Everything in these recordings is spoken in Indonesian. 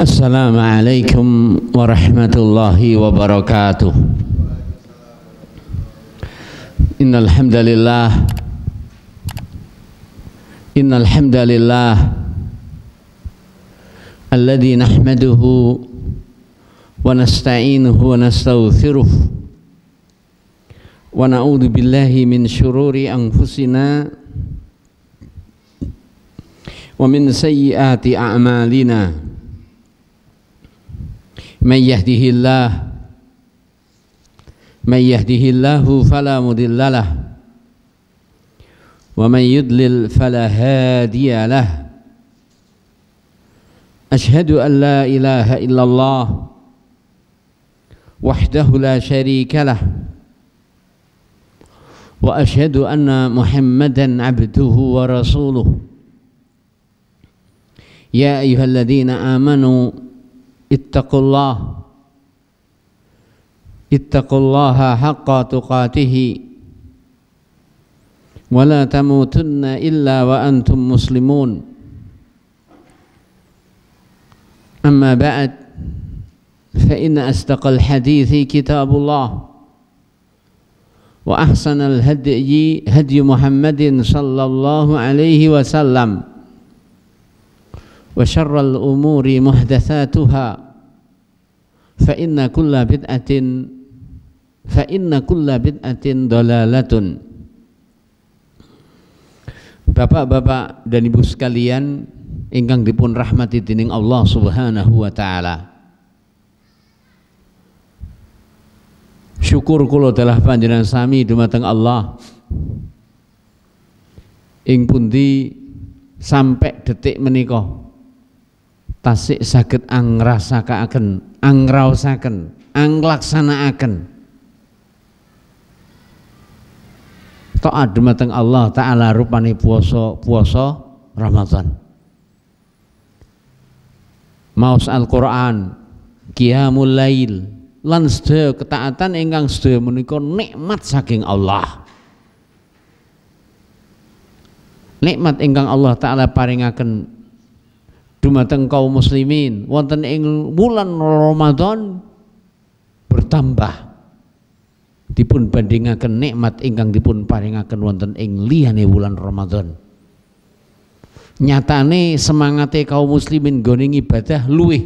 السلام عليكم ورحمة الله وبركاته إن الحمد لله إن الحمد لله الذي نحمده ونستعينه ونستغفره ونعوذ بالله من شرور أنفسنا ومن سيئات أعمالنا من يهده الله من يهده الله فلا مضل له ومن يضلل فلا هادي له أشهد أن لا إله إلا الله وحده لا شريك له وأشهد أن محمدا عبده ورسوله يا أيها الذين آمنوا اتقوا الله اتقوا الله حق تقاته ولا تموتن إلا وأنتم مسلمون أما بعد فإن أصدق الحديث كتاب الله وأحسن الهدي هدي محمد صلى الله عليه وسلم وشر الأمور محدثاتها فإن كل بدعة فإن كل بدعة ضلالة Bapak-bapak dan ibu sekalian ingkang dipun rahmati dening Allah Subhanahu wa taala. Syukur kula telah panjenengan sami dumateng Allah. Ing pundi sampai detik menikah tasik sakit saged angrasakaken angraosaken anglaksanaaken Tok dumateng Allah taala rupane puasa puasa Ramadan Maus Al-Qur'an qiyamul lail lan sedaya ketaatan ingkang sedaya menika nikmat saking Allah nikmat ingkang Allah taala paringaken dumateng kaum muslimin wonten ing wulan Ramadan bertambah dipun bandingaken nikmat ingkang dipun paringaken wonten ing liyane wulan Ramadan nyatane semangate kaum muslimin nggone ibadah luwih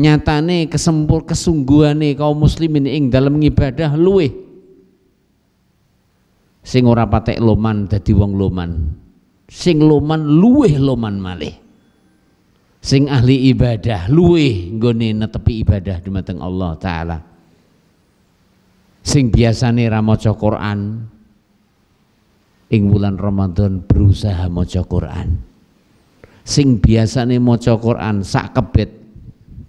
nyatane kesempur kesungguhane kaum muslimin ing dalam ibadah luwih sing ora patek loman dadi wong loman sing loman luweh loman malih sing ahli ibadah luweh nggone netepi ibadah dumateng Allah taala sing biasane ra maca Quran ing bulan Ramadan berusaha maca Quran sing biasane maca Quran sak kebet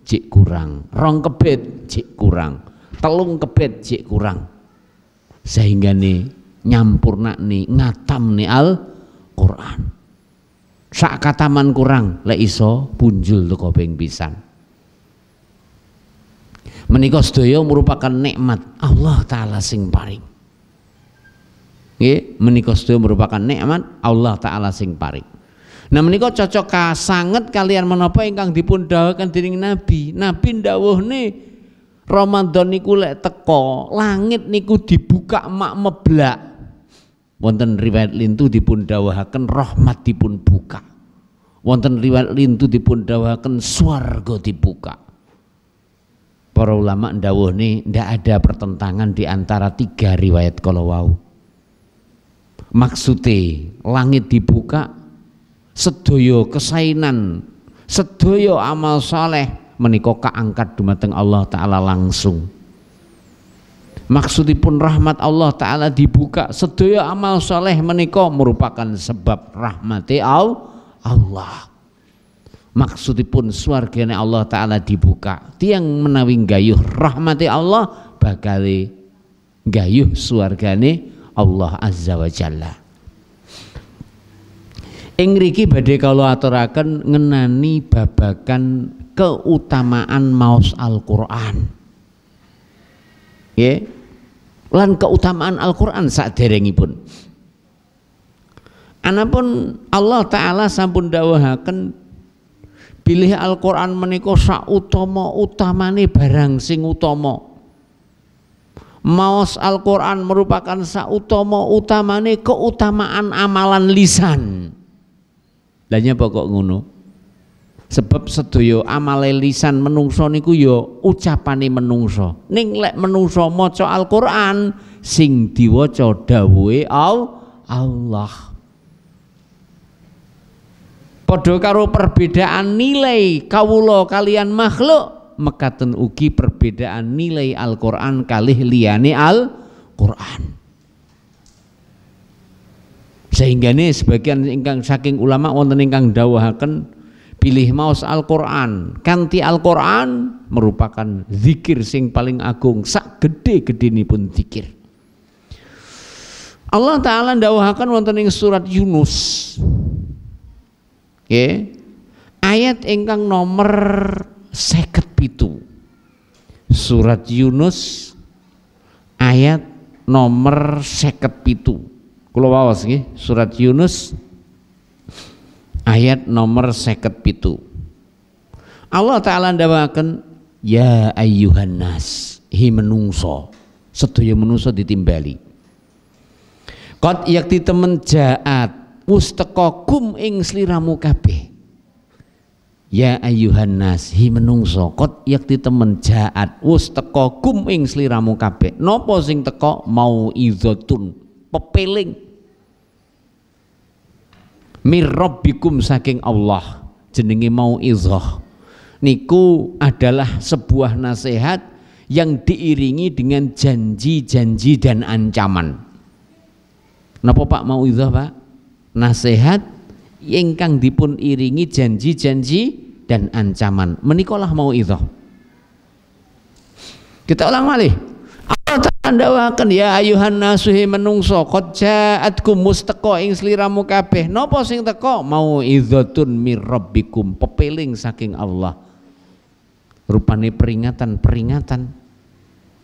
cik kurang rong kebet cik kurang telung kebet cik kurang sehingga nih nyampurna nih ngatam nih al Al-Qur'an. Sak kataman kurang lek iso punjul teko ping pisan. Menika sedaya merupakan nikmat Allah taala sing paring. Nggih, menika sedaya merupakan nikmat Allah taala sing paring. Nah menika cocok ka sanget kalian menapa ingkang dipun dawuhaken dening Nabi. Nabi ndawuhne Ramadan niku lek teko, langit niku dibuka mak meblak wonten riwayat lintu dipun dawahaken rahmat dipun buka wonten riwayat lintu dipun dawahaken swarga dibuka para ulama ndawuh ini ndak ada pertentangan di antara tiga riwayat kalau wau maksudnya langit dibuka sedoyo kesainan sedoyo amal soleh menikoka angkat dumateng Allah Ta'ala langsung maksudipun rahmat Allah taala dibuka sedaya amal soleh menikah merupakan sebab rahmati Allah maksudipun swargane Allah taala dibuka tiang menawi gayuh rahmati Allah bakali gayuh swargane Allah azza wa jalla yang riki badai kalau aturakan ngenani babakan keutamaan maus Al-Qur'an yeah lan keutamaan Al-Qur'an pun, Anapun Allah taala sampun dawuhaken pilih Al-Qur'an menikah sak utama utamane barang sing utama. Maos Al-Qur'an merupakan sak utama utamane keutamaan amalan lisan. Lah pokok kok ngono? sebab sedaya amale lisan menungso niku ya ucapane menungso ning lek menungso maca Al-Qur'an sing diwaca dawuhe Allah padha karo perbedaan nilai kawula kalian makhluk mekaten ugi perbedaan nilai Al-Qur'an kalih liyane Al-Qur'an sehingga ini sebagian ingkang saking ulama wonten ingkang dawuhaken pilih maus Al-Qur'an kanti Al-Qur'an merupakan zikir sing paling agung sak gede-gede ini pun zikir Allah taala dawuhaken wonten ing surat Yunus oke okay. ayat ingkang nomor seket pitu surat Yunus ayat nomor seket pitu kalau bawa surat Yunus ayat nomor seket pitu Allah Ta'ala ndawakan ya ayyuhan nas hi menungso sedaya menungso ditimbali Kot yakti temen jaat musteko kum ing sliramu kabeh Ya ayuhan nas hi menungso kot yakti temen jaat wus teko kum ing sliramu kabeh nopo sing teko mau izotun pepeling mirrobikum saking Allah jenenge mau izah niku adalah sebuah nasihat yang diiringi dengan janji-janji dan ancaman Napa Pak mau izah Pak nasihat ingkang dipun iringi janji-janji dan ancaman menikolah mau izah kita ulang malih ta'ala dakwakan ya ayuhan nasuhi menungso qad ja'atkum musteko ing seliramu kabeh nopo sing teko mau idzatun mirrabbikum pepeling saking Allah rupane peringatan-peringatan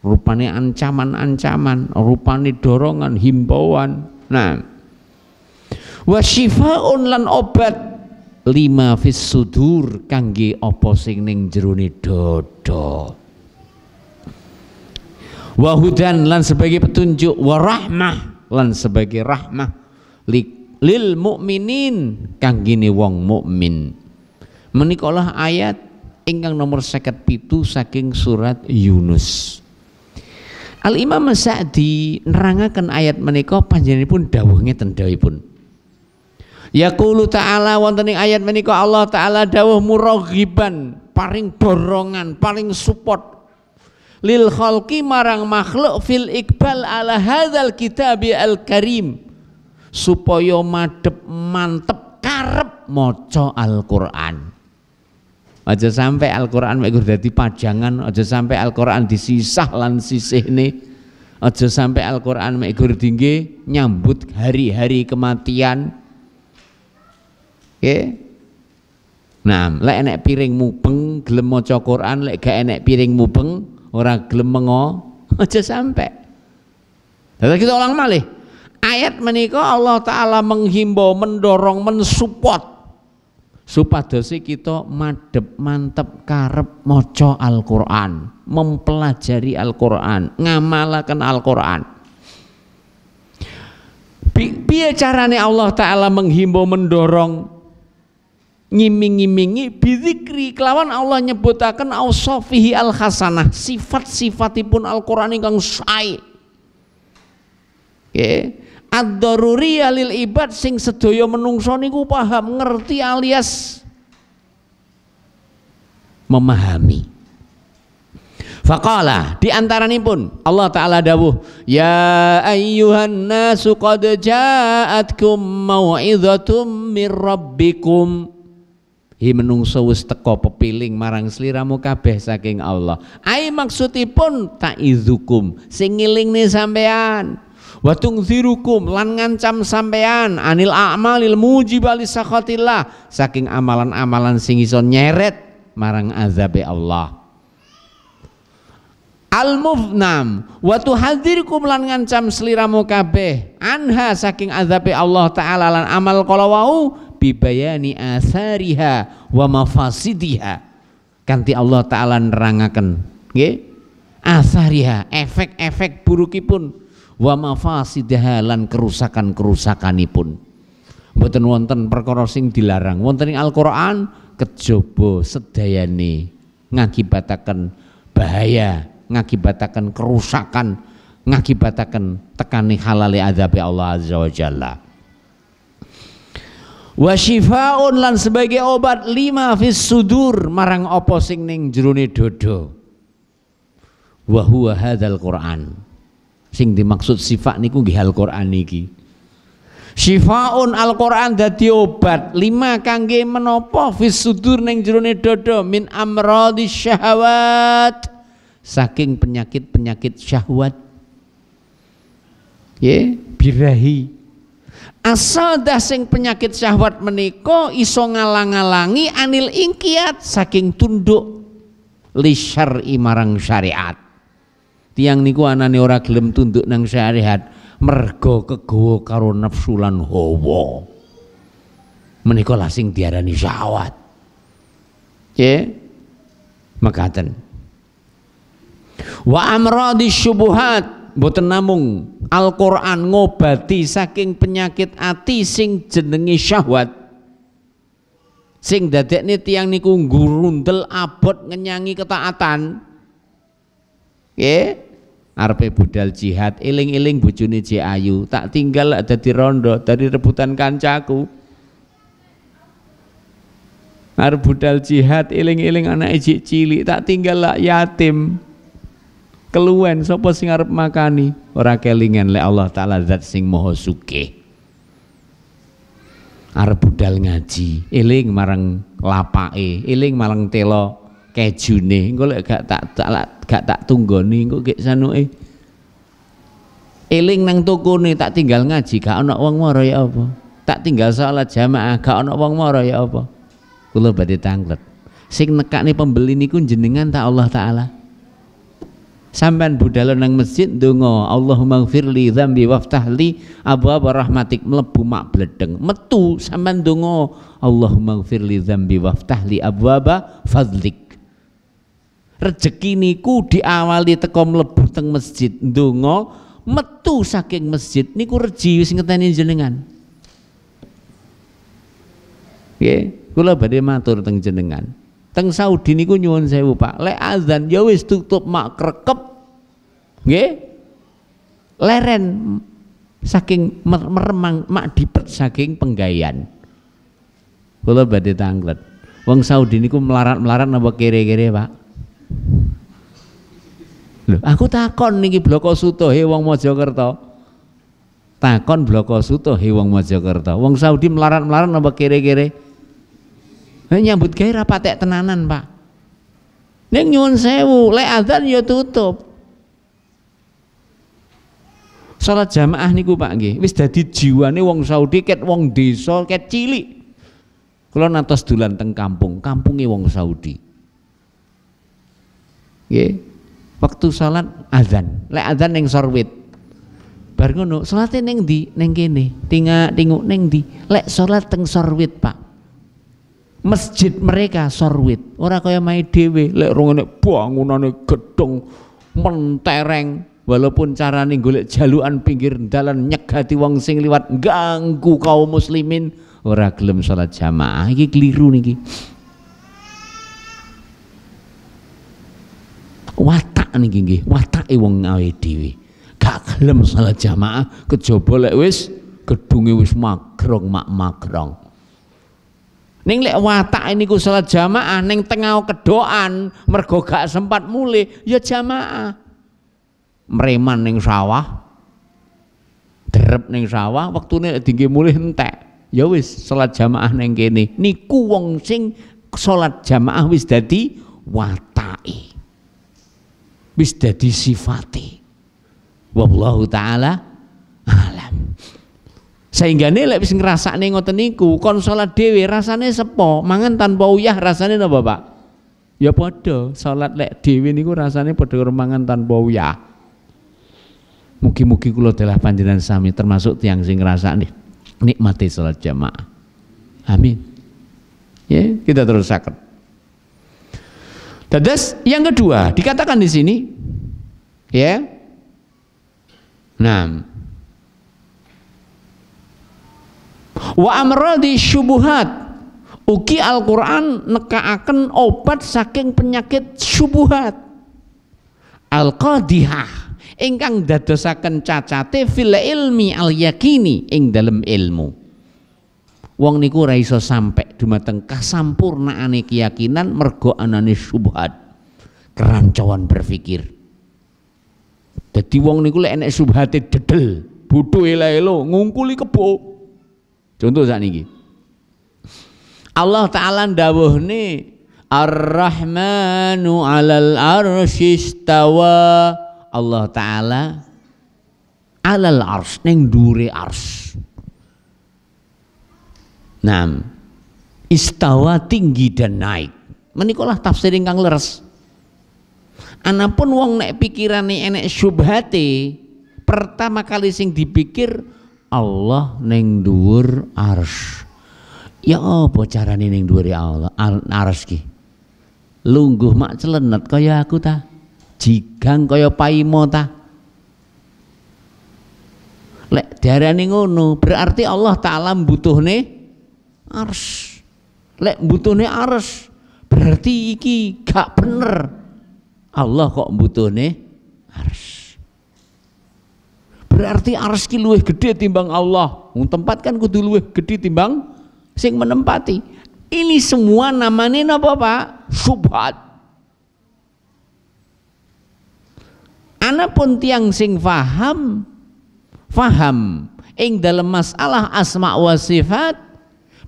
rupane ancaman-ancaman rupane dorongan himbauan nah wa syifaun lan obat lima fis sudur kangge apa sing ning jerone dada wahudan lan sebagai petunjuk warahmah lan sebagai rahmah lil mukminin kang gini wong mukmin menikolah ayat ingkang nomor seket pitu saking surat Yunus Al Imam Sa'di nerangaken ayat menika panjenenganipun dawuh ngeten dawuhipun. Yaqulu ta'ala wonten ayat menika Allah taala dawuh muraghiban paring borongan, paling support lil khalqi marang makhluk fil ikbal ala hadzal kitabi al karim supaya madep mantep karep maca Al-Qur'an. Aja sampai Al-Qur'an mek dadi pajangan, aja sampai Al-Qur'an disisah lan sisihne. Aja sampai Al-Qur'an mek dingge nyambut hari-hari kematian. Oke. Okay. Nah, lek enek piring mubeng gelem maca Qur'an, lek gak enek piring mubeng Orang gelem mengo aja sampai Dada kita ulang malih ayat menikah Allah taala menghimbau mendorong mensupport supaya si kita madep mantep karep moco Al-Qur'an, mempelajari Al-Qur'an, ngamalakan Al-Qur'an. Biar caranya Allah taala menghimbau mendorong ngiming-ngimingi bidzikri kelawan Allah nyebutaken ausofihi al hasanah sifat-sifatipun Al-Qur'an ingkang sae. Nggih. Ad-daruriyah lil ibad sing sedaya menungso niku paham ngerti alias memahami. Faqala di pun Allah taala dawuh ya ayyuhan nasu qad ja'atkum mau'izatum mir rabbikum hi menungso wis teko pepiling marang sliramu kabeh saking Allah ai maksudipun ta'idzukum sing ngilingne sampean wa tungzirukum lan ngancam sampean anil a'malil mujibali sakhatillah saking amalan-amalan sing iso nyeret marang azabe Allah al mufnam wa tuhadzirukum lan ngancam sliramu kabeh anha saking azabe Allah taala lan amal kalawau bibayani asariha wa mafasidiha kanti Allah taala nerangakan, okay? asariha efek-efek burukipun wa mafasidiha lan kerusakan-kerusakanipun mboten wonten perkara sing dilarang wonten ing Al-Qur'an kejaba sedayane ngakibataken bahaya ngakibataken kerusakan ngakibataken tekani halali e azab Allah azza wa jalla wa syifaun lan sebagai obat lima fis sudur marang apa sing ning jerone dodo wa huwa hadzal qur'an sing dimaksud sifat niku nggih Al-Qur'an niki syifaun Al-Qur'an dadi obat lima kangge menapa fis sudur ning jerone dodo min amradi syahwat saking penyakit-penyakit syahwat ya yeah. birahi asal dasing penyakit syahwat meniko iso ngalang-alangi anil ingkiat saking tunduk lishar imarang syariat tiang niku anane ora gelem tunduk nang syariat mergo kegowo karo nafsu lan hawa menika lasing diarani syahwat ya mekaten wa amradi syubuhat boten namung Al-Qur'an ngobati saking penyakit ati sing jenengi syahwat. Sing dadekne tiang niku ngurundel abot ngenyangi ketaatan. ya Arpe budal jihad, iling-iling bujuni Ji Ayu, tak tinggal ada di rondo dari rebutan kancaku. arpe budal jihad, iling-iling anak ijik cili tak tinggal lah yatim keluwen sapa sing arep makani ora kelingan le Allah taala zat sing maha sugih arep budal ngaji eling marang lapake eling marang telo kejune engko lek gak tak tak gak tak tunggoni engko gek sanuke eling nang tokone tak tinggal ngaji gak ana wong mara ya apa tak tinggal salat jamaah gak ana wong mara ya apa kula badhe tanglet sing nekakne pembeli niku jenengan ta Allah taala sampean budal nang masjid donga Allahumma gfirli dzambi waftahli abu rahmatik mlebu mak bledeng metu sampean donga Allahumma gfirli dzambi waftahli abu fadlik rejeki niku diawali teko mlebu teng masjid donga metu saking masjid niku reji wis ngeteni jenengan nggih kula badhe matur teng jenengan teng Saudi niku nyuwun sewu Pak le azan ya wis tutup mak krekep nggih leren saking meremang mak dipet saking penggayan, kula badhe tanglet Wang Saudi niku melarat-melarat napa kere-kere Pak Loh, aku takon niki Bloko he wong Mojokerto. Takon Bloko he wong Mojokerto. Wang Saudi melarat-melarat napa kere-kere? Nah, nyambut gawe ra patek tenanan, Pak. Ning nyuwun sewu, lek azan ya tutup. Salat jamaah niku Pak nggih, wis dadi jiwane wong Saudi ket wong desa ket cilik. Kula natos dolan teng kampung, kampunge wong Saudi. Nggih. Waktu salat azan, lek azan ning sorwit. Bar ngono, salate ning ndi? Ning kene. Tinga tinguk ning ndi? Lek salat teng sorwit, Pak masjid mereka sorwit ora kaya mae dhewe lek rungone bangunane gedung mentereng walaupun nih golek jaluan pinggir dalan nyegati wong sing liwat ganggu kaum muslimin ora gelem salat jamaah iki keliru niki watak nih nggih watak wong awe dhewe gak gelem salat jamaah kejaba lek wis gedunge wis kerong mak kerong Neng lek watak niku salat jamaah neng tengah kedoan mergo gak sempat mulih ya jamaah. Mereman neng sawah. Derep neng sawah wektune tinggi mulih entek. Ya wis salat jamaah neng kene. Niku wong sing salat jamaah wis dadi watai Wis dadi sifati. Wallahu taala alam. Sehingga nek wis ngerasa ngoten niku, kon salat dewi rasanya sepo, mangan tanpa uyah rasanya napa, Pak? Ya podo salat lek dewi niku rasanya podo mangan tanpa uyah. Mugi-mugi kulo telah panjenengan sami termasuk tiang sing nih nikmati salat jamaah. Amin. Ya, kita terus sakit. Terus yang kedua dikatakan di sini, ya. Nah, wa amradi syubuhat uki Al-Qur'an nekaaken obat saking penyakit syubuhat al-qadihah ingkang dadosaken cacate fil ilmi al yakini ing dalam ilmu wong niku ora iso sampe dumateng kasampurnaane keyakinan mergo anane syubhat kerancuan berpikir jadi wong niku lek enek subhate dedel butuh elo-elo ngungkuli kebo Contoh saat ini. Allah Ta'ala dawuh nih Ar-Rahmanu alal arshistawa. Allah Ta'ala alal ars neng dure ars Nam istawa tinggi dan naik menikolah tafsir ingkang leres Anapun wong nek pikirane enek syubhati pertama kali sing dipikir Allah neng dhuwur ars. Ya apa carane neng dhuwure Allah ars ki? Lungguh mak celenet kaya aku ta. Jigang kaya paimo ta. Lek darani ngono, berarti Allah taala butuhne ars. Lek butuhne ars, berarti iki gak bener. Allah kok butuhne ars berarti arski luwih gede timbang Allah tempat kan kudu luwih gede timbang sing menempati ini semua namanya apa pak subhat Anapun tiang sing faham faham ing dalam masalah asma wa sifat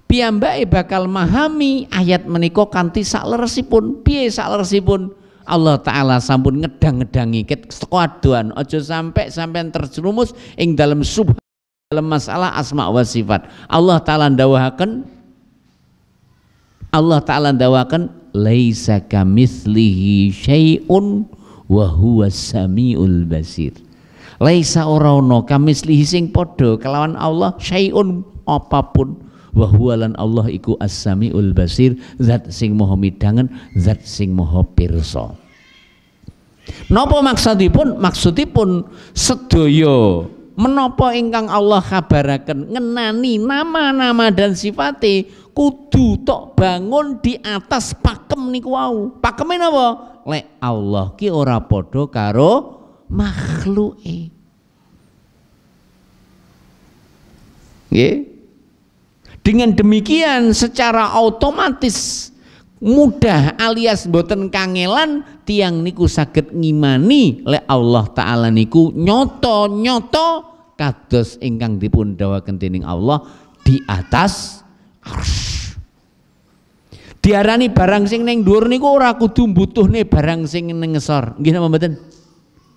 piyambai bakal mahami ayat menikokanti kanthi sakleresipun piye sakleresipun Allah taala sampun ngedang-ngedangi saka adoan ojo sampai sampai terjerumus ing dalam sub dalam masalah asma wa sifat Allah taala ndawahaken Allah taala ndawahaken laisa kamislihi syai'un wa huwa samiul basir laisa ora ana kamislihi sing kelawan Allah syai'un apapun Wahwalan Allah iku as-samiul basir zat sing maha midangen zat sing maha pirsa napa maksudipun maksudipun sedoyo menopo ingkang Allah kabaraken ngenani nama-nama dan sifati kudu tok bangun di atas pakem niku wau pakeme napa lek Allah ki ora podo karo makhluke nggih dengan demikian secara otomatis mudah alias boten kangelan tiang niku sakit ngimani le Allah taala niku nyoto nyoto kados ingkang dipun dawaken dening Allah di atas arsh. Diarani barang sing neng dur niku ora kudu nih barang sing neng ngesor gini napa mboten?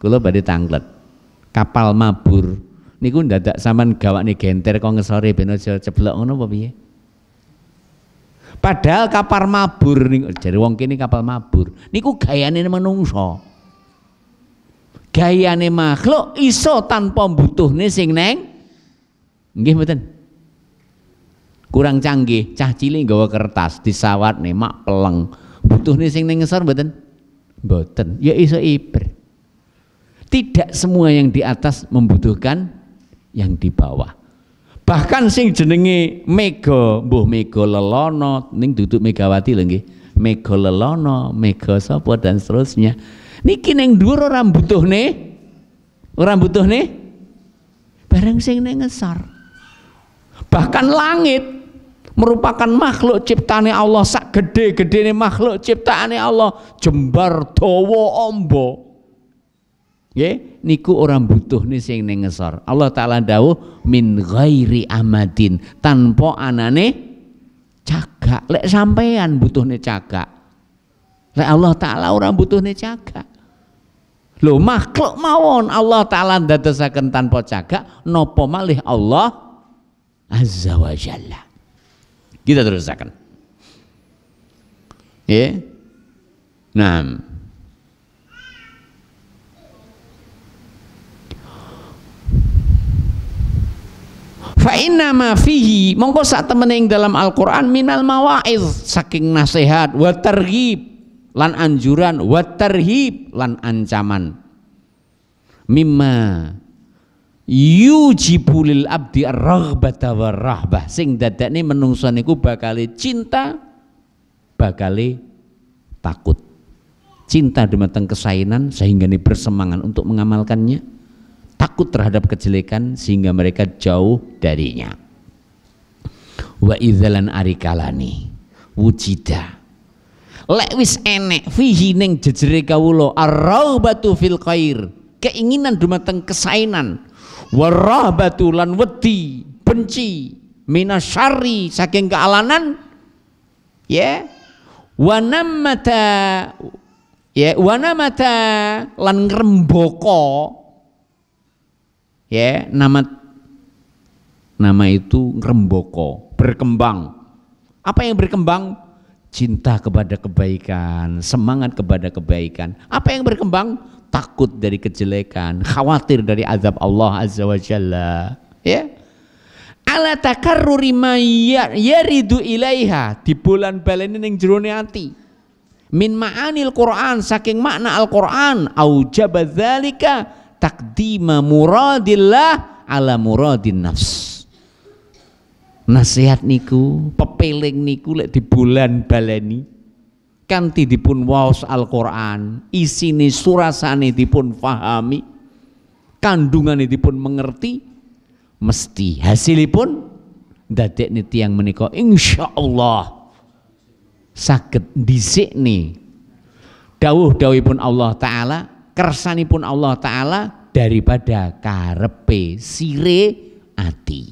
Kula badhe tanglet. Kapal mabur niku ndadak gawak nih genter kok ngesore ben aja ceblok ngono apa piye? Padahal kapal mabur niku jare wong kene kapal mabur. Niku gayane menungso. Gayane makhluk iso tanpa butuhne sing neng. Nggih mboten. Kurang canggih, cah cilik nggawa kertas disawat nih mak peleng. nih sing nengesor beten, beten. Ya iso iber. Tidak semua yang di atas membutuhkan yang di bawah. Bahkan sing jenenge mega, mbuh mega lelono, ning duduk Megawati lho nggih. Mega lelono, mega sapa dan seterusnya. Niki ning dhuwur ora butuhne. Ora butuhne. Bareng sing ning ngesor. Bahkan langit merupakan makhluk ciptaan Allah sak gede-gedene makhluk ciptaan Allah jembar dawa ombo Nggih, niku orang butuh nih sing nengesor. Allah taala dawuh min ghairi amadin, tanpa anane cagak. Lek sampean butuhne cagak. Lek Allah taala orang butuhne cagak. Loh makhluk mawon Allah taala ndadosaken tanpa cagak nopo malih Allah azza wa jalla. Kita terusaken. Ya. Nah, fa inna ma fihi mongko sak ing dalam Al-Qur'an minal mawaiz saking nasihat wa targhib lan anjuran wa tarhib lan ancaman mimma yujibu lil abdi ar-raghbata war-rahbah sing dadakne menungso niku bakal cinta bakal takut cinta dumateng kesainan sehingga ini bersemangat untuk mengamalkannya takut terhadap kejelekan sehingga mereka jauh darinya wa idzalan arikalani wujida lek wis enek fihi ning jejere kawula arraubatu fil khair keinginan dumateng kesainan warahbatu lan wedi benci minasyari saking kealanan ya yeah. wanamata ya yeah. wanamata lan ngremboko ya nama nama itu remboko berkembang apa yang berkembang cinta kepada kebaikan semangat kepada kebaikan apa yang berkembang takut dari kejelekan khawatir dari azab Allah azza wa jalla ya ala takarruri ya, yaridu ilaiha di bulan baleni ning jerone ati min ma'anil Quran saking makna Al-Quran aujaba dzalika takdima muradillah ala muradin nafs nasihat niku pepeling niku lek di bulan baleni kanti dipun waos Al-Qur'an isine surasane dipun fahami ini pun mengerti mesti hasilipun tiang menikah. Insya Allah sakit disik nih dawuh dawuhipun Allah taala pun Allah taala daripada karepe sire ati.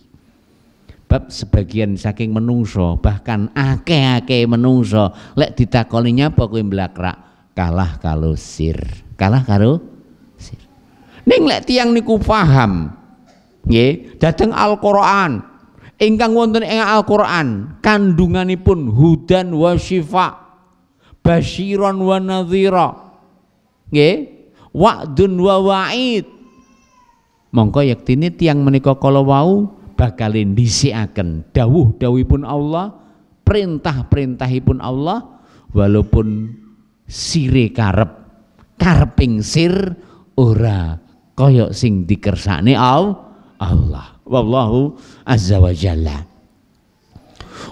Bab sebagian saking menungso bahkan ake ake menungso lek ditakolinya pokoknya belakrak kalah kalau sir. Kalah karo sir. Ning lek tiang niku paham ye dateng Al-Qur'an ingkang wonten ing Al-Qur'an kandunganipun hudan wa syifa basyiron wa nadhira wa'dun wa wa'id mongko yektine tiang menikah kalau wau bakalin disiakan dawuh dawuhipun Allah perintah-perintahipun Allah walaupun sire karep karping sir ora koyok sing dikersane Allah wallahu azza wa jalla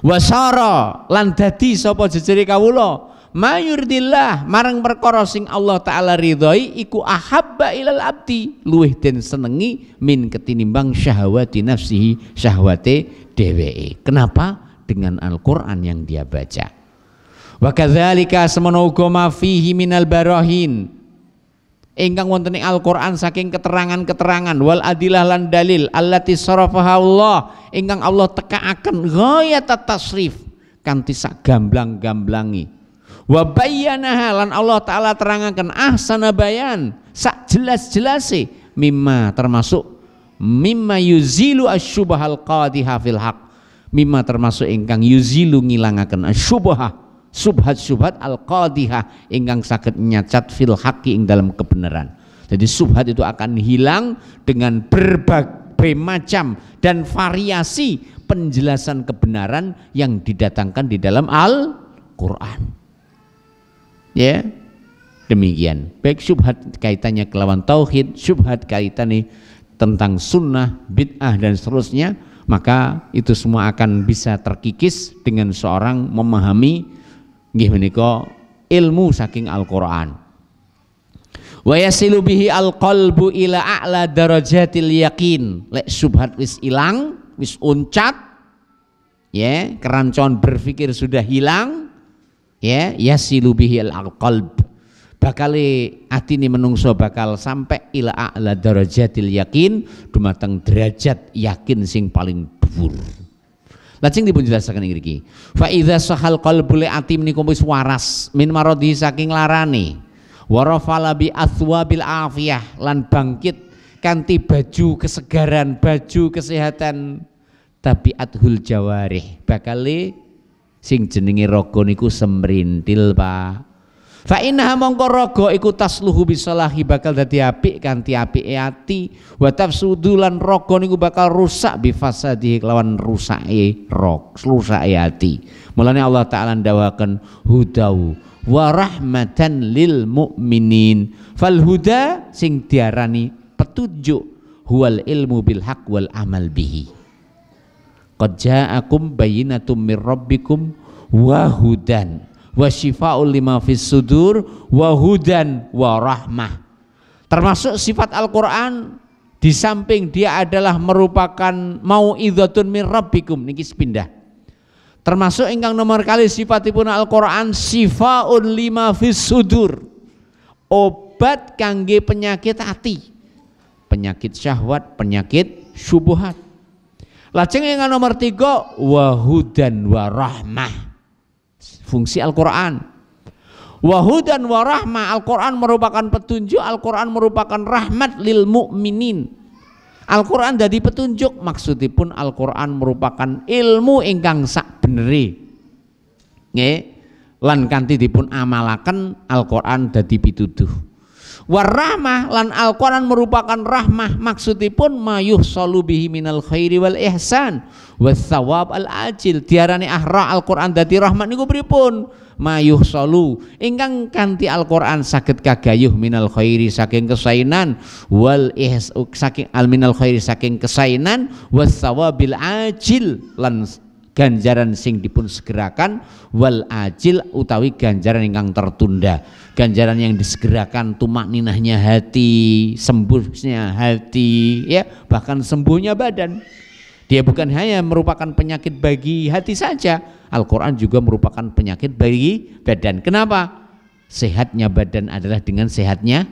wasara lan dadi sapa jejere kawula mayurdillah marang perkara sing Allah taala ridhoi iku ahabba ilal abdi luwih den senengi min ketinimbang syahwati nafsihi syahwate dheweke kenapa dengan Al-Qur'an yang dia baca wa kadzalika semana uga ma fihi minal barahin ingkang wonten ing Al-Qur'an saking keterangan-keterangan wal adilah lan dalil allati sarafaha Allah ingkang Allah tekaaken ghayat tasrif kanti sak gamblang-gamblangi wa bayyanaha lan Allah taala terangkan ahsana bayan sak jelas sih mimma termasuk mimma yuzilu asyubahal qadiha fil haq mimma termasuk ingkang yuzilu ngilangaken asyubaha subhat-subhat al qadiha ingkang sakit nyacat fil haqi ing dalam kebenaran jadi subhat itu akan hilang dengan berbagai macam dan variasi penjelasan kebenaran yang didatangkan di dalam Al-Quran ya demikian baik subhat kaitannya kelawan tauhid subhat kaitannya tentang sunnah bid'ah dan seterusnya maka itu semua akan bisa terkikis dengan seorang memahami nggih menika ilmu saking Al-Qur'an wa yasilu bihi al-qalbu ila a'la darajatil yaqin lek subhat wis ilang wis uncat ya kerancuan berpikir sudah hilang ya yasilu al qalb ati ini menungso bakal sampai ila a'la darajatil yakin dumateng derajat yakin sing paling dhuwur Lajeng dipun jelasaken ing mriki. Fa idza sahal qalbu li ati menika wis waras min maradi saking larane. Warafala bi athwabil afiyah lan bangkit kanti baju kesegaran, baju kesehatan tapi adhul jawarih. Bakale sing jenenge raga niku semrintil Pak Fa innaha mongko raga iku tasluhu bisalahi bakal dadi apik kanthi apike ati wa tafsudulan raga niku bakal rusak bifasadihi kelawan rusake rog rusake ati. Mulane Allah taala ndawaken hudau wa rahmatan lil mu'minin. Fal huda sing diarani petunjuk huwal ilmu bil haq wal amal bihi. Qad ja'akum bayyinatum mir rabbikum wa hudan wa syifaul lima fis sudur wa hudan wa rahmah. Termasuk sifat Al-Qur'an di samping dia adalah merupakan mau idhatun min rabbikum niki pindah. Termasuk ingkang nomor kali sifatipun Al-Qur'an syifaul lima fis sudur. Obat kangge penyakit hati. Penyakit syahwat, penyakit syubuhat Lajeng yang nomor tiga wahudan warahmah. Fungsi Al-Quran. Wahudan warahmah Al-Quran merupakan petunjuk, Al-Quran merupakan rahmat lil mu'minin Al-Quran jadi petunjuk maksudipun Al-Quran merupakan ilmu ingkang sak beneri. nge lan kanti dipun amalakan Al-Quran jadi pituduh warahmah lan Al-Qur'an merupakan rahmah maksudipun mayuh solubihi minal khairi wal ihsan wassawab al ajil diarani ahra Al-Qur'an rahmat niku pripun mayuh solu ingkang kanti Al-Qur'an sakit kagayuh minal khairi saking kesainan wal ihs saking al minal khairi saking kesainan al ajil lan ganjaran sing dipun segerakan wal ajil utawi ganjaran ingkang tertunda ganjaran yang disegerakan tumak ninahnya hati sembuhnya hati ya bahkan sembuhnya badan dia bukan hanya merupakan penyakit bagi hati saja Al-Quran juga merupakan penyakit bagi badan kenapa? sehatnya badan adalah dengan sehatnya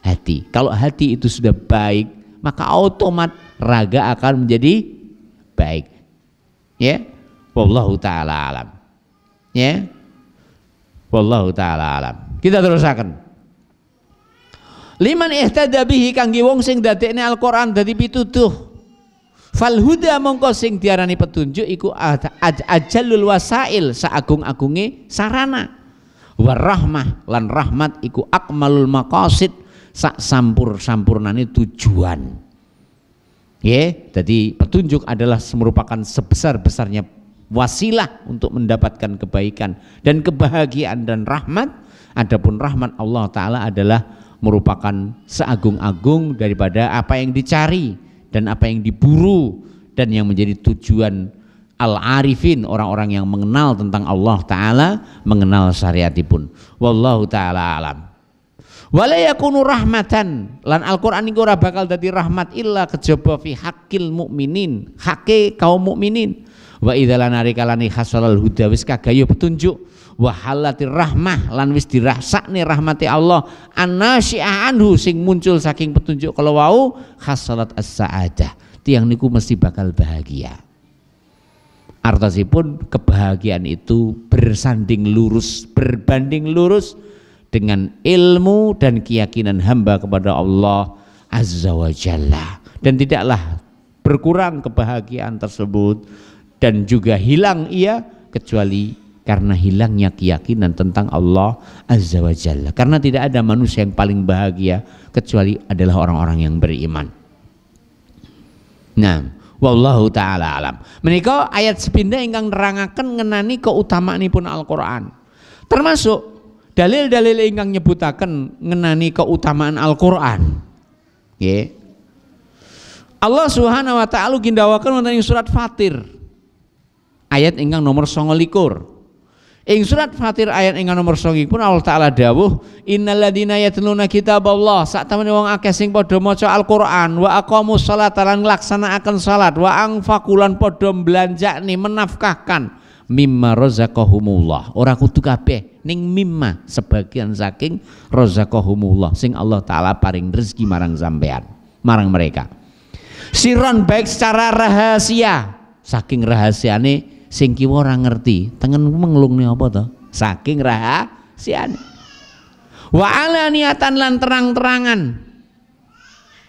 hati kalau hati itu sudah baik maka otomat raga akan menjadi baik ya wallahu taala alam ya wallahu taala alam kita terusakan liman ihtada bihi kangge wong sing dadekne Al-Qur'an dadi pituduh fal huda mongko sing diarani petunjuk iku ajalul wasail saagung-agunge sarana warahmah lan rahmat iku akmalul maqasid sak sampur-sampurnane tujuan ya yeah, jadi petunjuk adalah merupakan sebesar-besarnya wasilah untuk mendapatkan kebaikan dan kebahagiaan dan rahmat adapun rahmat Allah taala adalah merupakan seagung-agung daripada apa yang dicari dan apa yang diburu dan yang menjadi tujuan al-arifin orang-orang yang mengenal tentang Allah taala mengenal syariatipun wallahu taala alam wala yakunu rahmatan lan Al-Qur'an iku ora bakal dadi rahmat illa kejaba fi haqqil mukminin hake kaum mukminin wa idzalan narikalani hasalal huda wis kagayo petunjuk wa halati rahmah lan wis dirasakne rahmati Allah annasyi'ah anhu sing muncul saking petunjuk kalau wau hasalat as-sa'adah tiang niku mesti bakal bahagia artasipun kebahagiaan itu bersanding lurus berbanding lurus dengan ilmu dan keyakinan hamba kepada Allah azza wa jalla dan tidaklah berkurang kebahagiaan tersebut dan juga hilang ia kecuali karena hilangnya keyakinan tentang Allah Azza wa Jalla. Karena tidak ada manusia yang paling bahagia kecuali adalah orang-orang yang beriman. Nah, wallahu taala alam. Menika ayat sepindah ingkang nerangaken ngenani keutamaanipun Al-Qur'an. Termasuk dalil-dalil ingkang nyebutaken ngenani keutamaan Al-Qur'an. Nggih. Allah Subhanahu wa taala gindawaken wonten ing surat Fatir ayat ingkang nomor Songolikur, Ing surat Fatir ayat ingkang nomor Songolikur pun Allah taala dawuh Innaladina yatluna Allah saat temani wong akeh sing padha maca Al-Qur'an wa salat shalata laksana akan salat wa podo belanja ni menafkahkan mimma rozakohumullah ora kutu kabeh ning mimma sebagian saking rozakohumullah sing Allah taala paring rezeki marang sampean marang mereka siron baik secara rahasia saking rahasia nih sing kiwa ora ngerti tengen menglung apa to saking rahasia. wa niatan lan terang-terangan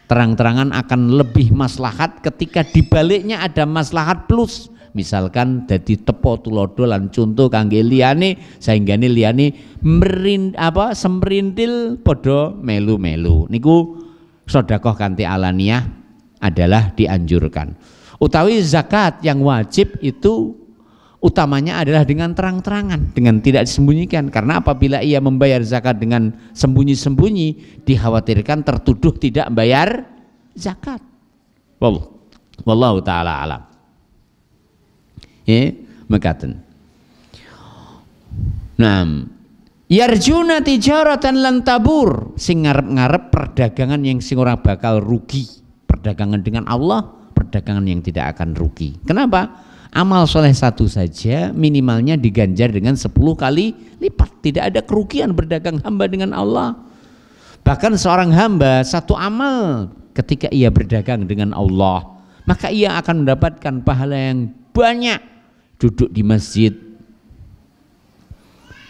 terang-terangan akan lebih maslahat ketika dibaliknya ada maslahat plus misalkan jadi tepo tulodo lan contoh kangge liyane sehingga ini liyane merin apa semerintil podo melu-melu niku sodakoh kanti alaniah adalah dianjurkan utawi zakat yang wajib itu utamanya adalah dengan terang-terangan, dengan tidak disembunyikan. Karena apabila ia membayar zakat dengan sembunyi-sembunyi, dikhawatirkan tertuduh tidak membayar zakat. Wallah. Wallahu taala alam. Ya, mengatakan. Nah, yarjuna tijaratan lan tabur sing ngarep-ngarep perdagangan yang sing ora bakal rugi, perdagangan dengan Allah, perdagangan yang tidak akan rugi. Kenapa? amal soleh satu saja minimalnya diganjar dengan 10 kali lipat. Tidak ada kerugian berdagang hamba dengan Allah. Bahkan seorang hamba satu amal ketika ia berdagang dengan Allah, maka ia akan mendapatkan pahala yang banyak. Duduk di masjid,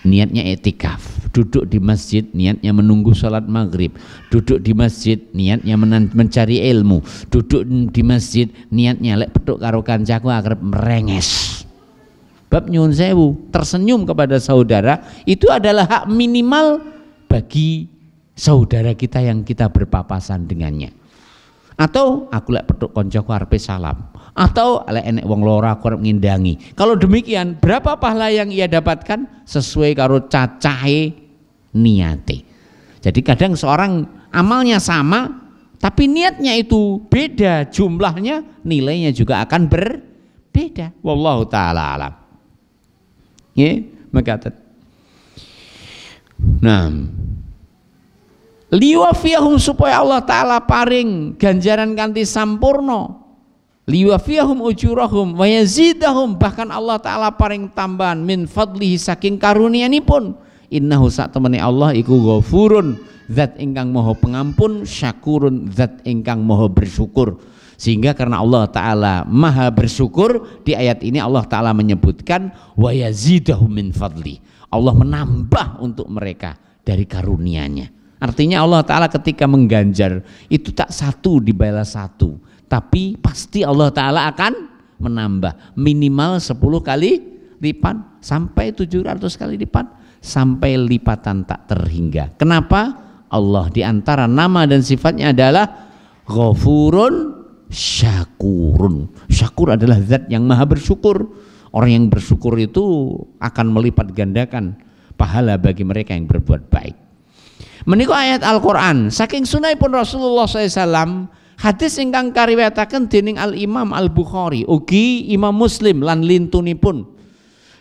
niatnya etikaf duduk di masjid niatnya menunggu sholat maghrib duduk di masjid niatnya mencari ilmu duduk di masjid niatnya lek petuk karo kancaku agar merenges bab nyun sewu tersenyum kepada saudara itu adalah hak minimal bagi saudara kita yang kita berpapasan dengannya atau aku lek petuk koncoku arpe salam atau ala enek wong lora kurang ngindangi. Kalau demikian, berapa pahala yang ia dapatkan sesuai karo cacahe niate. Jadi kadang seorang amalnya sama tapi niatnya itu beda, jumlahnya nilainya juga akan berbeda. Wallahu taala alam. Ya, maka Nah, liwafiyahum supaya Allah taala paring ganjaran kanti sampurno liwafiyahum ujurahum wa yazidahum bahkan Allah taala paring tambahan min fadlihi saking karunianipun innahu sak temene Allah iku ghafurun zat ingkang moho pengampun syakurun zat ingkang moho bersyukur sehingga karena Allah taala maha bersyukur di ayat ini Allah taala menyebutkan wa yazidahum min fadli Allah menambah untuk mereka dari karunianya artinya Allah taala ketika mengganjar itu tak satu dibalas satu tapi pasti Allah Ta'ala akan menambah minimal 10 kali lipat sampai 700 kali lipat sampai lipatan tak terhingga kenapa Allah diantara nama dan sifatnya adalah ghafurun syakurun syakur adalah zat yang maha bersyukur orang yang bersyukur itu akan melipat gandakan pahala bagi mereka yang berbuat baik meniku ayat Al-Quran saking sunai pun Rasulullah SAW hadis ingkang Kariwetakan dening Al Imam Al Bukhari ugi Imam Muslim lan lintunipun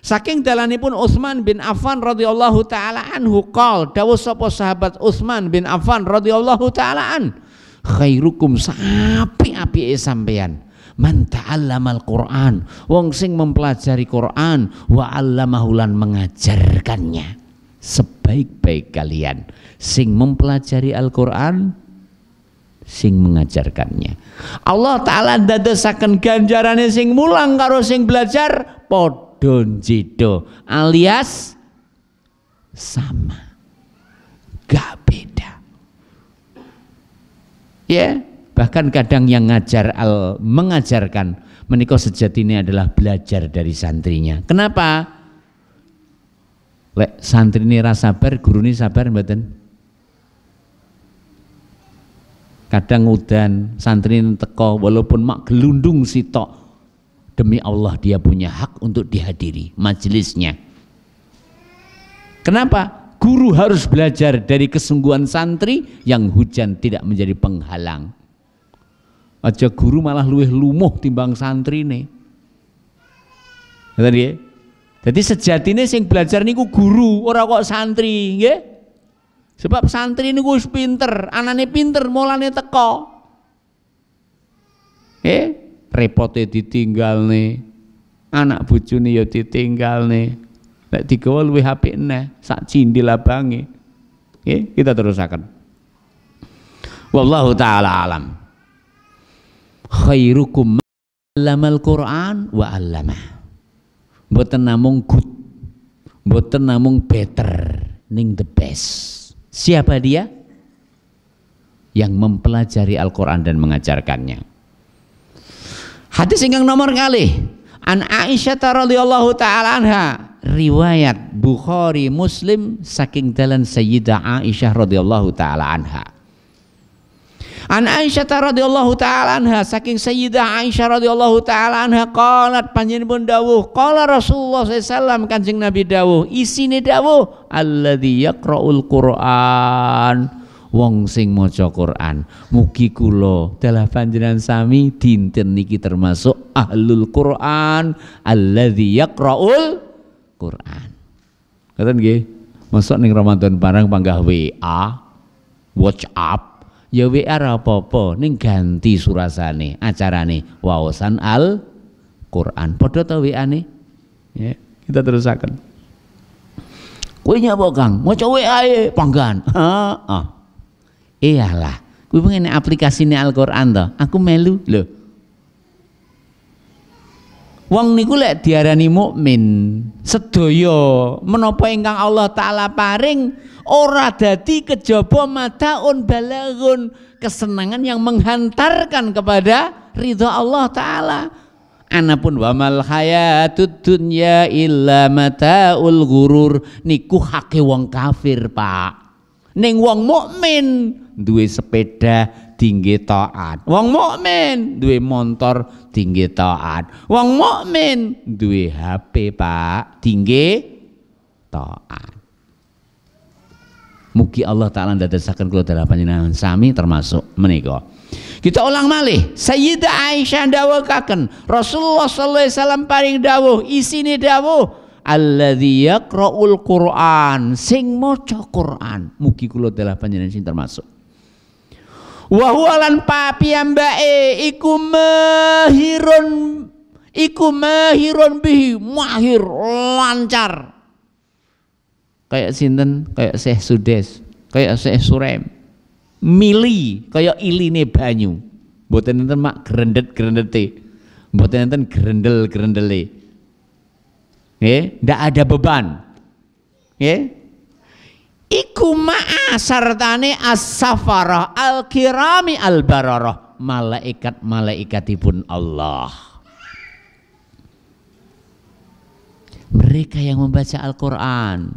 Saking dalanipun Utsman bin Affan radhiyallahu taala anhu qol dawuh sapa sahabat Utsman bin Affan radhiyallahu taala an khairukum sapi api sampeyan man ta'allamal Qur'an wong sing mempelajari Qur'an wa 'allamahu lan mengajarkannya sebaik-baik kalian sing mempelajari Al-Qur'an sing mengajarkannya. Allah taala desakan ganjarannya sing mulang karo sing belajar podon jido alias sama. Gak beda. Ya, bahkan kadang yang ngajar al mengajarkan menikah sejati ini adalah belajar dari santrinya. Kenapa? Lek santri ini rasa sabar, guru ini sabar, mboten kadang udan santri teko walaupun mak gelundung sitok demi Allah dia punya hak untuk dihadiri majelisnya kenapa guru harus belajar dari kesungguhan santri yang hujan tidak menjadi penghalang aja guru malah luwih lumuh timbang santri nih tadi jadi sejatinya sing belajar niku guru orang kok santri nggih Sebab santri ini gue pinter, anane pinter, molane teko. Eh, repotnya ditinggal nih, anak nih ya ditinggal nih. Lek digawa luwih apik neh, sak cindil abange. Eh, kita terusakan. Wallahu taala alam. Khairukum al Quran wa allamah. Mboten namung good, mboten namung better, ning the best. Siapa dia? Yang mempelajari Al-Quran dan mengajarkannya. Hadis yang nomor kali. An Aisyah radhiyallahu taala anha riwayat Bukhari Muslim saking dalam Sayyidah Aisyah radhiyallahu taala anha. An Aisyah radhiyallahu taala anha saking Sayyidah Aisyah radhiyallahu taala anha qalat panjenengan dawuh qala Rasulullah SAW Kanjeng Nabi dawuh isine dawuh alladzi yaqraul Qur'an wong sing maca Quran mugi kula dalah panjenengan sami dinten niki termasuk ahlul Quran alladzi yaqraul Quran ngoten nggih masuk ning Ramadan barang panggah WA WhatsApp ya WR apa-apa ning ganti surasane acarane waosan al Quran padha ta WA-ne ya kita terusaken kowe nyapa Kang maca WA e panggan heeh iyalah kuwi pengen aplikasine Al-Qur'an to aku melu lho Wong niku lek diarani mukmin, sedaya menapa ingkang Allah taala paring ora dadi kejaba mataun balagun kesenangan yang menghantarkan kepada ridha Allah taala. Anapun mal hayatud dunya illa mataul ghurur niku hake wong kafir, Pak. Ning wong mukmin duwe sepeda, tinggi taat. Wong mukmin duwe motor tinggi taat. Wong mukmin duwe HP, Pak, tinggi taat. Mugi Allah taala ndadosaken kula dalam panjenengan sami termasuk menika. Kita ulang malih. Sayyidah Aisyah dawuhaken, Rasulullah sallallahu alaihi wasallam paring dawuh, isine dawuh, alladzi yaqra'ul Qur'an sing maca Qur'an mugi kula dalah panjenengan sing termasuk wa huwa lan ambae iku mahirun iku mahirun bihi mahir lancar kayak sinten kayak Syekh Sudes kayak Syekh Surem mili kayak iline banyu mboten nenten mak grendet-grendete mboten nenten grendel-grendele nggih ndak ada beban nggih iku ma'a sartane as-safarah al-kirami al-bararah malaikat-malaikatipun Allah mereka yang membaca Al-Quran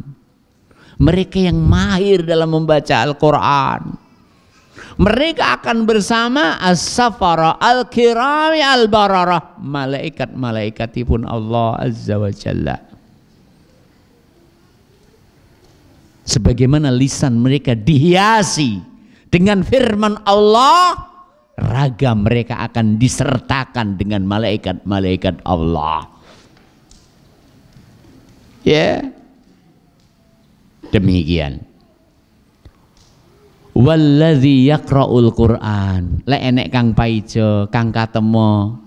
mereka yang mahir dalam membaca Al-Quran mereka akan bersama as-safara al-kirami al-bararah malaikat-malaikatipun Allah azza wa jalla sebagaimana lisan mereka dihiasi dengan firman Allah raga mereka akan disertakan dengan malaikat-malaikat Allah ya yeah. demikian Waladhi yakra'ul Qur'an Lek enek kang paijo, kang katemo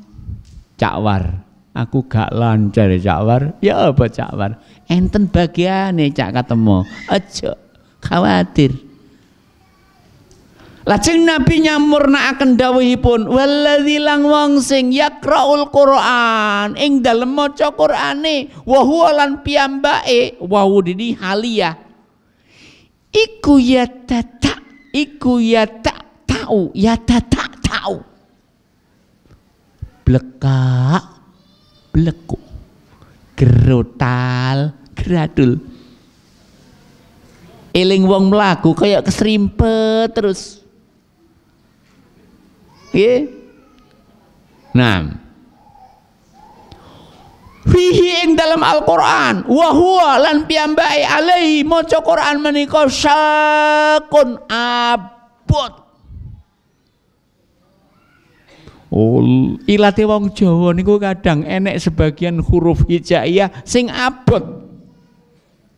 Cakwar Aku gak lancar ya, cakwar Ya apa cakwar enten bagiane cak ketemu aja khawatir Lajeng Nabi akan dawuhipun pun lang wong sing yaqraul Qur'an ing dalem maca Qur'ane wa huwa lan piyambake wau dini ta, iku yatata iku yata tau ya ta, tau blekak bleku, gerotal gradul eling wong melaku kayak keserimpet terus Ye. Nah. Fihi ing dalam Al-Qur'an wa lan piyambai alaihi maca Qur'an menikah syakun abot. Oh, ilate wong Jawa niku kadang enek sebagian huruf hijaiyah sing abot.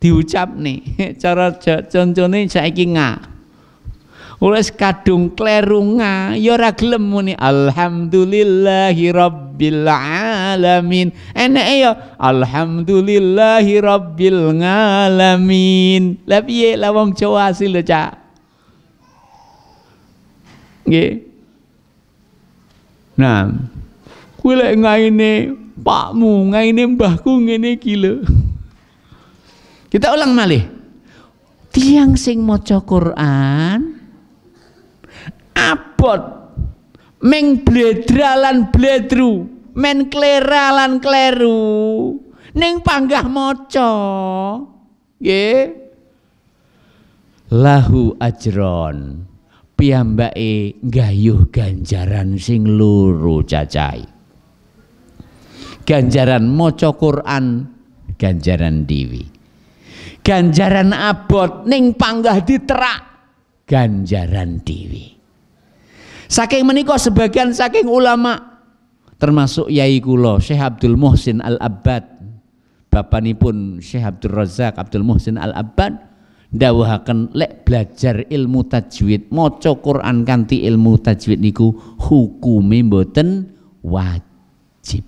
Diucap nih cara saya ingin nga wis kadung kleru nga ya ora gelem muni alhamdulillahi rabbil alamin eneke ya alhamdulillahi rabbil alamin lha piye lah wong Jawa asil lho Cak nggih nah kuwi lek ngaine pakmu ngaine mbahku ngene iki lho kita ulang malih. Tiang sing maca Quran abot meng bledralan bledru, men kleralan kleru. Ning panggah maca. Nggih. Lahu ajron piyambake nggayuh ganjaran sing luru cacai. Ganjaran maca Quran, ganjaran dewi ganjaran abot ning panggah diterak ganjaran dewi saking menikah sebagian saking ulama termasuk Yai kula Syekh Abdul Muhsin Al Abbad bapanipun Syekh Abdul Razak Abdul Muhsin Al Abbad dawuhaken lek belajar ilmu tajwid maca Quran kanthi ilmu tajwid niku hukume mboten wajib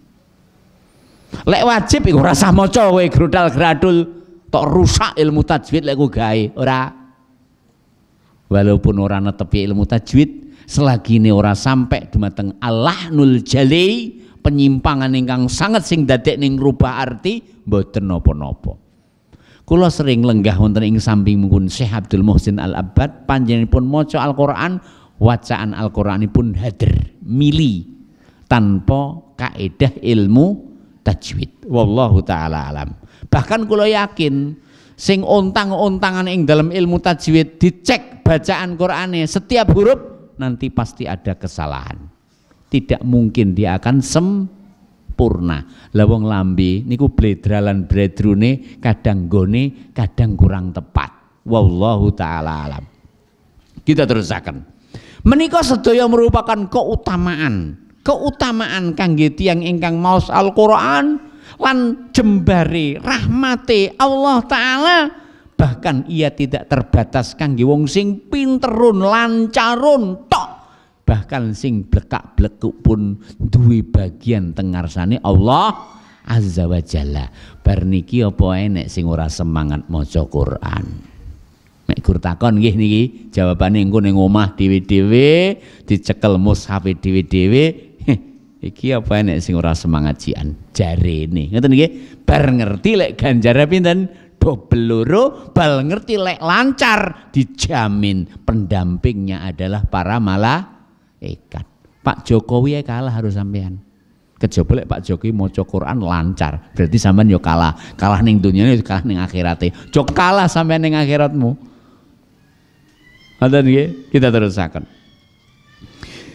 lek wajib iku ora sah maca kowe grudal gradul tok rusak ilmu tajwid lek gawe ora walaupun ora netepi ilmu tajwid selagi ini ora sampai dumateng Allah nul jali penyimpangan ingkang sangat sing dadek ning rubah arti mboten napa-napa kula sering lenggah wonten ing samping mungkin Syekh Abdul Muhsin Al Abad panjenenganipun maca Al-Qur'an wacaan al pun hadir mili tanpa kaedah ilmu tajwid wallahu taala alam Bahkan kula yakin sing ontang-ontangan ing dalam ilmu tajwid dicek bacaan Qur'ane setiap huruf nanti pasti ada kesalahan. Tidak mungkin dia akan sempurna. lawang lambi niku bledralan bledrune kadang goni kadang kurang tepat. Wallahu taala alam. Kita akan menikah sedaya merupakan keutamaan keutamaan kangge tiyang ingkang maus Al-Qur'an lan jembare rahmate Allah taala bahkan ia tidak terbatas kangge wong sing pinterun lancarun tok bahkan sing blekak-blekuk pun duwe bagian tengarsane Allah azza wa jalla bar niki apa enek sing ora semangat maca Quran nek gur takon nggih niki jawabane engko ning omah dhewe-dhewe dicekel mushaf dhewe-dhewe Iki apa enek sing ora semangat jian jari ini. ngerti nggih? Bar ngerti lek ganjara pinten dobel loro, bal ngerti lek lancar dijamin pendampingnya adalah para malaikat. Pak Jokowi ya kalah harus sampean. Kejaba lek Pak Jokowi mau Quran lancar, berarti sampean yo kalah. Kalah ning kalah neng akhirate. Cok kalah sampean neng akhiratmu. Ngoten nggih? Kita terusaken.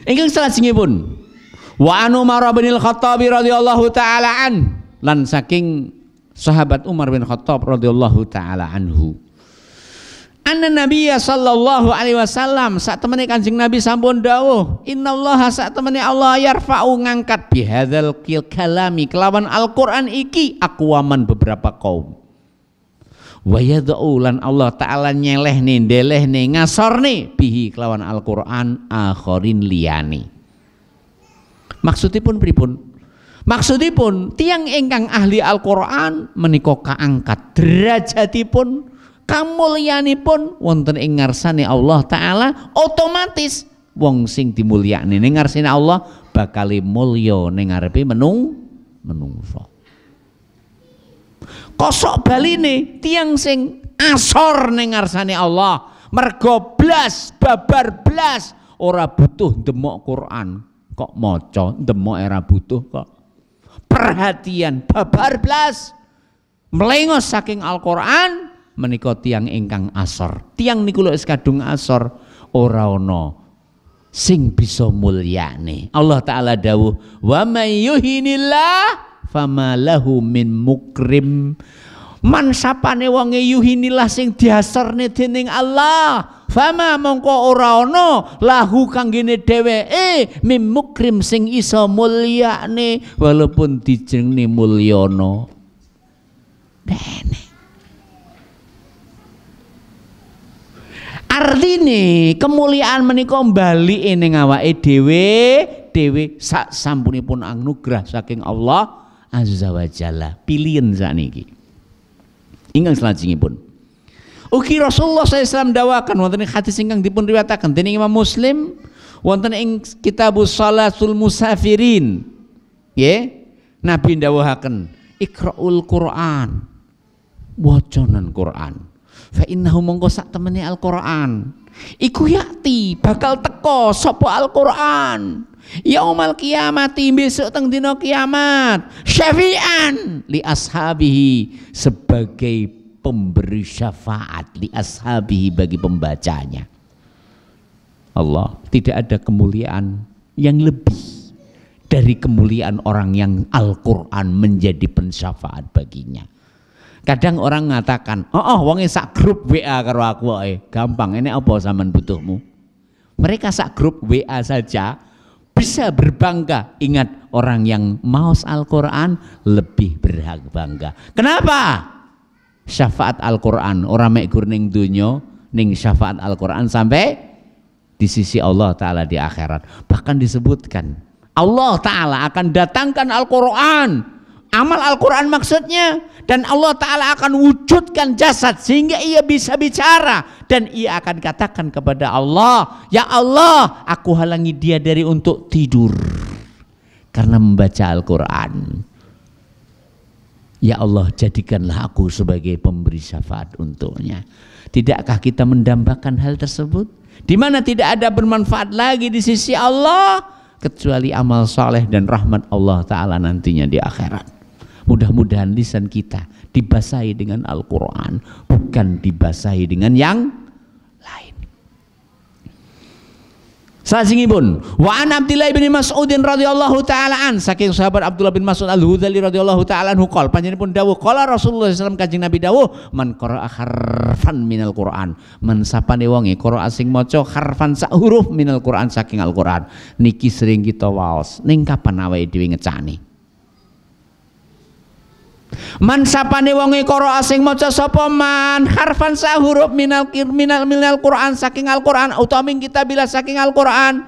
Ingkang pun. Wa an Umar bin Khattab radhiyallahu taala an lan saking sahabat Umar bin Khattab radhiyallahu taala anhu. Anna Nabiya sallallahu alaihi wasallam saat temani Kanjeng Nabi sampun dawuh, Allah saat temani Allah yarfa'u ngangkat kil kalami kelawan Al-Qur'an iki akuaman beberapa kaum wa yad'u lan Allah taala nyeleh nih, deleh nih, ngasor nih bihi kelawan Al-Qur'an akhorin liyani Maksudipun pripun? Maksudipun tiang ingkang ahli Al-Qur'an menika kaangkat derajatipun kamulyanipun wonten ing ngarsane Allah taala otomatis wong sing dimulyakne ning ngarsane Allah bakal mulya ning ngarepe menung menungso. Kosok baline tiang sing asor ning ngarsane Allah mergo blas babar blas ora butuh demok Quran kok moco demo era butuh kok perhatian babar blas melengos saking Al-Qur'an menika tiang ingkang asor tiang nikulo eskadung asor ora ana sing bisa nih Allah taala dawuh wa mayyuhinillah yuhinillah fama min mukrim man sapane wonge yuhinilah sing diaserne dening Allah fama mongko ora ana lahu kanggene dheweke mimukrim sing iso mulyane walaupun dijenengne mulyana dene Artine kemuliaan menika bali ini awake dhewe dhewe sak sampunipun anugrah saking Allah azza wajalla pilihan pilihan sakniki selanjutnya pun, Uki Rasulullah SAW dawakan wonten hadis ingkang dipun riwayataken dening Imam Muslim wonten ing kitabus salatul musafirin ya, Nabi dawuhaken Iqra'ul Qur'an wacanan Qur'an fa innahu mongko sak temene Al-Qur'an iku yakti bakal teko sapa Al-Qur'an Yaumal kiamati besok teng dino kiamat syafi'an li ashabihi sebagai pemberi syafaat li ashabihi bagi pembacanya. Allah tidak ada kemuliaan yang lebih dari kemuliaan orang yang Al-Quran menjadi pensyafaat baginya. Kadang orang mengatakan, oh, oh wonge sak grup WA karo aku, eh. gampang, ini apa zaman butuhmu? Mereka sak grup WA saja, bisa berbangga. Ingat orang yang maus Al-Quran lebih berhak bangga. Kenapa? Syafaat Al-Quran. Orang mekgur ning dunyo, ning syafaat Al-Quran sampai di sisi Allah Ta'ala di akhirat. Bahkan disebutkan. Allah Ta'ala akan datangkan Al-Quran amal Al-Quran maksudnya dan Allah Ta'ala akan wujudkan jasad sehingga ia bisa bicara dan ia akan katakan kepada Allah Ya Allah aku halangi dia dari untuk tidur karena membaca Al-Quran Ya Allah jadikanlah aku sebagai pemberi syafaat untuknya Tidakkah kita mendambakan hal tersebut? Di mana tidak ada bermanfaat lagi di sisi Allah kecuali amal saleh dan rahmat Allah Ta'ala nantinya di akhirat. Mudah-mudahan lisan kita dibasahi dengan Al-Quran, bukan dibasahi dengan yang lain. pun wa an Abdullah bin Mas'udin radhiyallahu taala an saking sahabat Abdullah bin Mas'ud Al-Hudzali radhiyallahu taala anhu qol panjenenganipun dawuh qala Rasulullah SAW Kanjeng Nabi dawuh man qara'a harfan minal Qur'an man sapane wonge qara'a sing maca harfan sak huruf minal Qur'an saking Al-Qur'an niki sering kita waos ning kapan awake dhewe ngecani Man sapane wong koro asing maca sapa man harfan sahuruf minal minal minal Quran saking Al-Qur'an utawa kita bila saking Al-Qur'an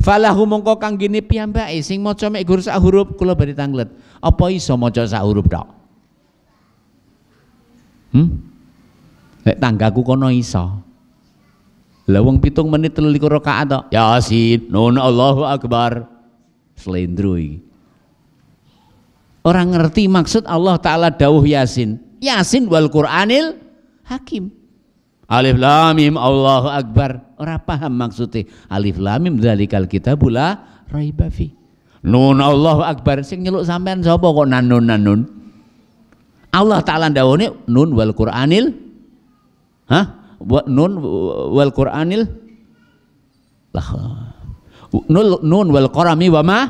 falahu mongko kang gini piyambake sing maca mek gur sak huruf kula bari tanglet apa iso maca sak huruf tok Hmm lek tanggaku kono iso lah wong pitung menit 23 rakaat tok Yasin nun Allahu akbar selain iki Orang ngerti maksud Allah Ta'ala dawuh Yasin. Yasin wal Qur'anil hakim. Alif Lamim Allahu akbar. Orang paham maksudnya. Alif lamim dalikal dzalikal kitabula raibafi Nun Allahu akbar sing nyeluk sampean sapa kok nanun nanun. Allah taala ini nun wal Qur'anil Hah? Nun wal Qur'anil lah. Nun, wal Qurami wa ma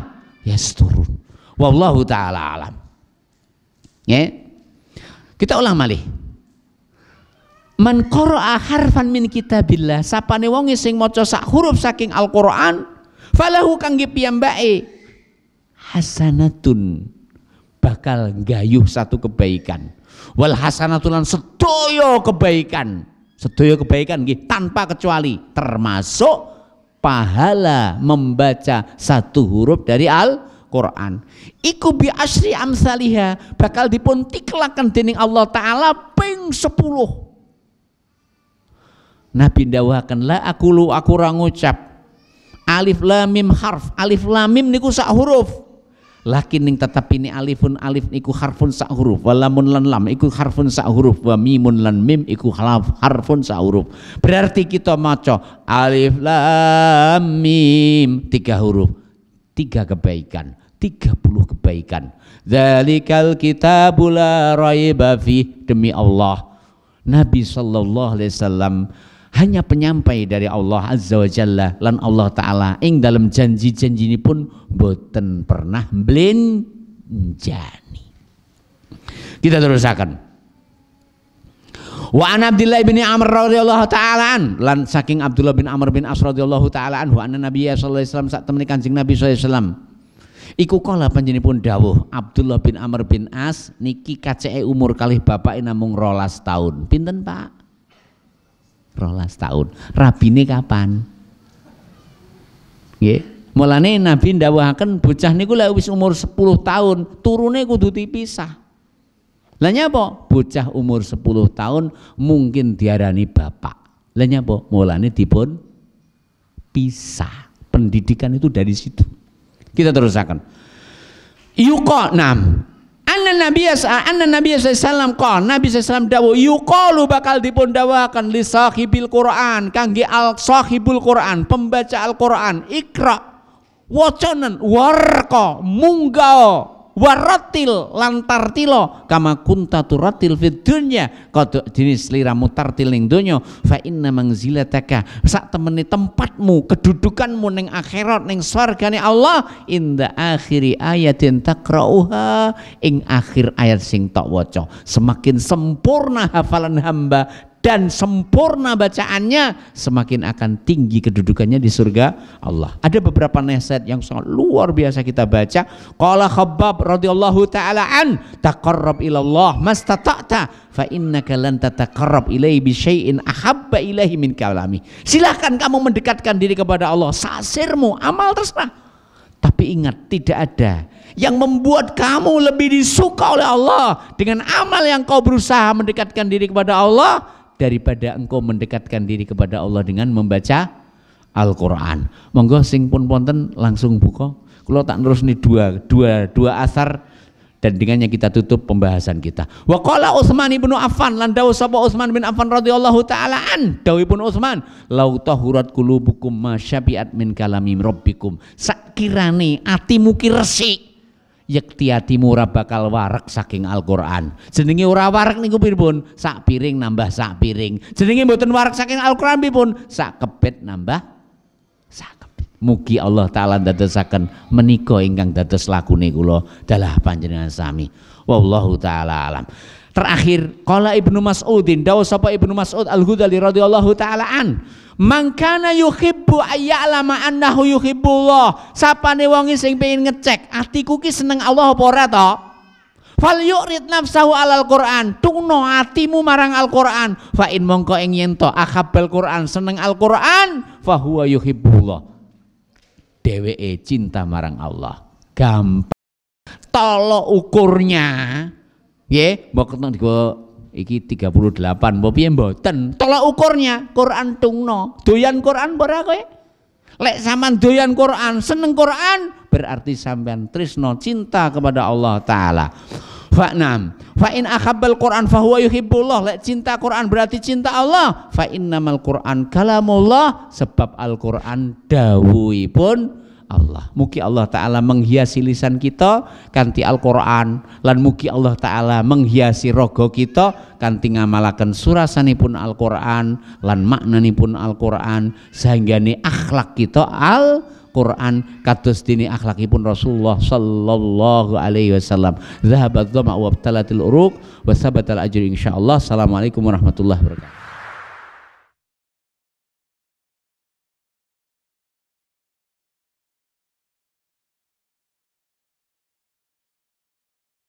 yasturun. Wallahu taala alam. Ya. Kita ulang malih. Man qara'a harfan min kitabillah, sapane wong sing maca sak huruf saking Al-Qur'an, falahu kangge piyambake hasanatun bakal gayuh satu kebaikan. Wal hasanatulan sedaya kebaikan. Sedaya kebaikan nggih tanpa kecuali termasuk pahala membaca satu huruf dari Al-Qur'an Quran. Iku bi asri amsaliha bakal dipun tiklakan dening Allah taala ping 10. Nabi dawuhaken la aku lu aku ora ngucap alif lam mim harf alif lam mim niku sak huruf lakin ning tetep ini alifun alif iku harfun sak huruf walamun lan lam iku harfun sak huruf wa mimun lan mim iku harfun sak huruf berarti kita maco alif lam mim tiga huruf tiga kebaikan 30 kebaikan. Zalikal kitabul la raiba demi Allah. Nabi sallallahu alaihi wasallam hanya penyampai dari Allah Azza wa Jalla lan Allah taala ing dalam janji-janji ini pun boten pernah jani Kita terusakan. Wa an abdillah bin Amr radhiyallahu taala an lan saking Abdullah bin Amr bin As radhiyallahu taala wa anna Nabi sallallahu alaihi wasallam sak temene Kanjeng Nabi sallallahu alaihi wasallam Iku kola panjenipun dawuh Abdullah bin Amr bin As niki kce umur kali bapak namung rolas tahun. Pinten Pak? Rolas tahun. Rabi nih kapan? Ye. Mulane Nabi ndawuhaken bocah niku lek wis umur 10 tahun, turune kudu dipisah. Lah nyapa? Bocah umur 10 tahun mungkin diarani bapak. Lah nyapa? Mulane dipun pisah. Pendidikan itu dari situ. Kita teruskan. Yuko enam. Anna Nabi Anna Nabi sallallahu ko Nabi sallallahu Yuko lu bakal dipun dawakan li sahibil Quran kangge al sahibul Quran pembaca Al Quran ikra wacanan warko munggal warotil lantartilo kama kunta turatil fid dunya kodok jenis liramu tartil ning donya fa inna mangzilataka sak temene tempatmu kedudukanmu ning akhirat ning swargane Allah inda akhiri ayatin takrauha ing akhir ayat sing tak waca semakin sempurna hafalan hamba dan sempurna bacaannya semakin akan tinggi kedudukannya di surga Allah. Ada beberapa nasihat yang sangat luar biasa kita baca. Qala Khabbab radhiyallahu taala an taqarrab ila Allah mastata'ta fa innaka lan tataqarrab ilaihi bi syai'in ahabba ilaihi min kalami. Silahkan kamu mendekatkan diri kepada Allah, sasirmu, amal terserah. Tapi ingat tidak ada yang membuat kamu lebih disuka oleh Allah dengan amal yang kau berusaha mendekatkan diri kepada Allah daripada engkau mendekatkan diri kepada Allah dengan membaca Al-Quran. Monggo sing pun ponten langsung buka. Kalau tak terus nih dua, dua, dua asar dan dengannya kita tutup pembahasan kita. Wa qala Utsman ibnu Affan lan dawu sapa Utsman bin Affan radhiyallahu taala an ibnu Utsman lau tahurat qulubukum masyabiat min kalami rabbikum sakirani atimu ki resik yaktiatimu ora bakal warek saking Al-Qur'an. Jenenge ora warek niku pun Sak piring nambah sak piring. Jenenge mboten warak saking Al-Qur'an pripun? Sak kepit nambah sak kepit. Mugi Allah taala dadosaken menika ingkang dados lakune kula dalah panjenengan sami. Wallahu taala alam terakhir kala ibnu mas'udin dawu sapa ibnu mas'ud al-ghudali radhiyallahu taala an mangkana yuhibbu ayya'lama annahu yuhibbullah sapane wonge sing pengin ngecek atiku ki seneng Allah apa ora to fal yurid nafsahu alal Quran tungno atimu marang Al Quran fa in mongko ing yen to akhabal Quran seneng Al Quran fa huwa yuhibbullah dheweke cinta marang Allah gampang tolo ukurnya Piye? mau keteng di iki 38 mau piye mboten. Tolak ukurnya Quran tungno. Doyan Quran ora kowe? Lek sampean doyan Quran, seneng Quran, berarti sampean trisno cinta kepada Allah taala. Fa enam, fa in akhabbal Quran fa huwa yuhibbullah. Lek cinta Quran berarti cinta Allah. Fa innamal Quran kalamullah sebab Al-Qur'an dawuhipun Allah muki Allah taala menghiasi lisan kita kanti Al-Qur'an lan muki Allah taala menghiasi rogo kita kanti ngamalaken surasanipun Al-Qur'an lan maknanipun Al-Qur'an Sehingga nih akhlak kita Al-Qur'an kados dene akhlakipun Rasulullah sallallahu alaihi wasallam zahabat dhamma wa btalatil uruq wa sabatal ajri insyaallah assalamualaikum warahmatullahi wabarakatuh